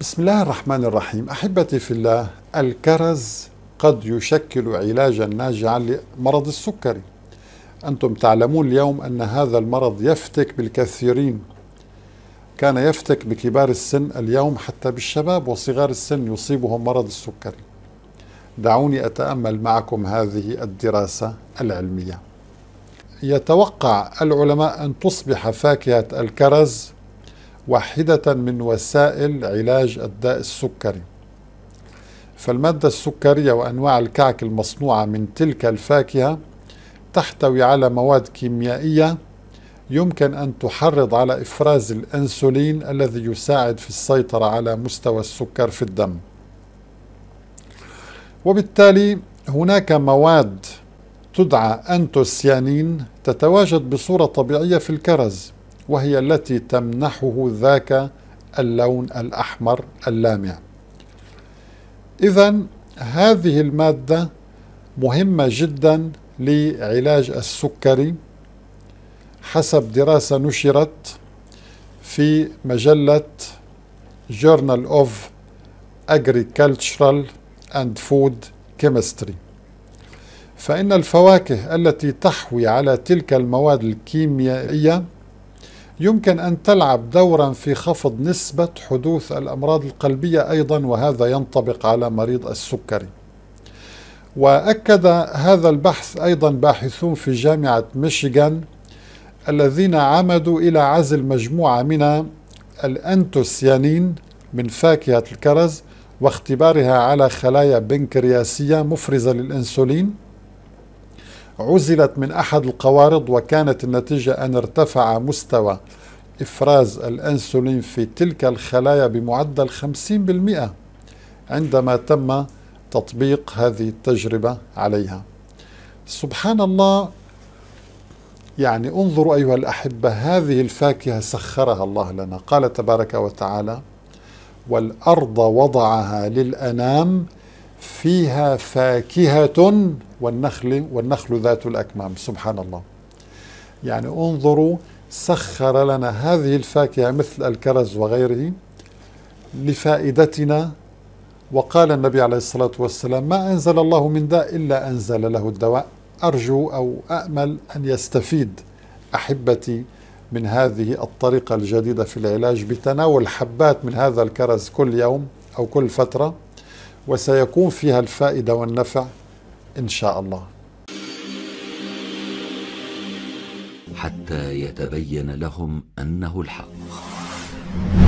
بسم الله الرحمن الرحيم احبتي في الله الكرز قد يشكل علاجا ناجعا لمرض السكري انتم تعلمون اليوم ان هذا المرض يفتك بالكثيرين كان يفتك بكبار السن اليوم حتى بالشباب وصغار السن يصيبهم مرض السكري دعوني اتامل معكم هذه الدراسه العلميه يتوقع العلماء ان تصبح فاكهه الكرز واحدة من وسائل علاج الداء السكري فالمادة السكرية وأنواع الكعك المصنوعة من تلك الفاكهة تحتوي على مواد كيميائية يمكن أن تحرض على إفراز الأنسولين الذي يساعد في السيطرة على مستوى السكر في الدم وبالتالي هناك مواد تدعى أنتوسيانين تتواجد بصورة طبيعية في الكرز وهي التي تمنحه ذاك اللون الأحمر اللامع إذا هذه المادة مهمة جدا لعلاج السكري حسب دراسة نشرت في مجلة Journal of Agricultural and Food Chemistry فإن الفواكه التي تحوي على تلك المواد الكيميائية يمكن أن تلعب دورا في خفض نسبة حدوث الأمراض القلبية أيضا وهذا ينطبق على مريض السكري وأكد هذا البحث أيضا باحثون في جامعة ميشيغان الذين عمدوا إلى عزل مجموعة من الأنتوسيانين من فاكهة الكرز واختبارها على خلايا بنكرياسية مفرزة للأنسولين عزلت من أحد القوارض وكانت النتيجة أن ارتفع مستوى إفراز الأنسولين في تلك الخلايا بمعدل 50% عندما تم تطبيق هذه التجربة عليها سبحان الله يعني انظروا أيها الأحبة هذه الفاكهة سخرها الله لنا قال تبارك وتعالى والأرض وضعها للأنام فيها فاكهة والنخل والنخل ذات الأكمام سبحان الله يعني انظروا سخر لنا هذه الفاكهة مثل الكرز وغيره لفائدتنا وقال النبي عليه الصلاة والسلام ما أنزل الله من داء إلا أنزل له الدواء أرجو أو أأمل أن يستفيد أحبتي من هذه الطريقة الجديدة في العلاج بتناول حبات من هذا الكرز كل يوم أو كل فترة وسيكون فيها الفائدة والنفع إن شاء الله حتى يتبين لهم أنه الحق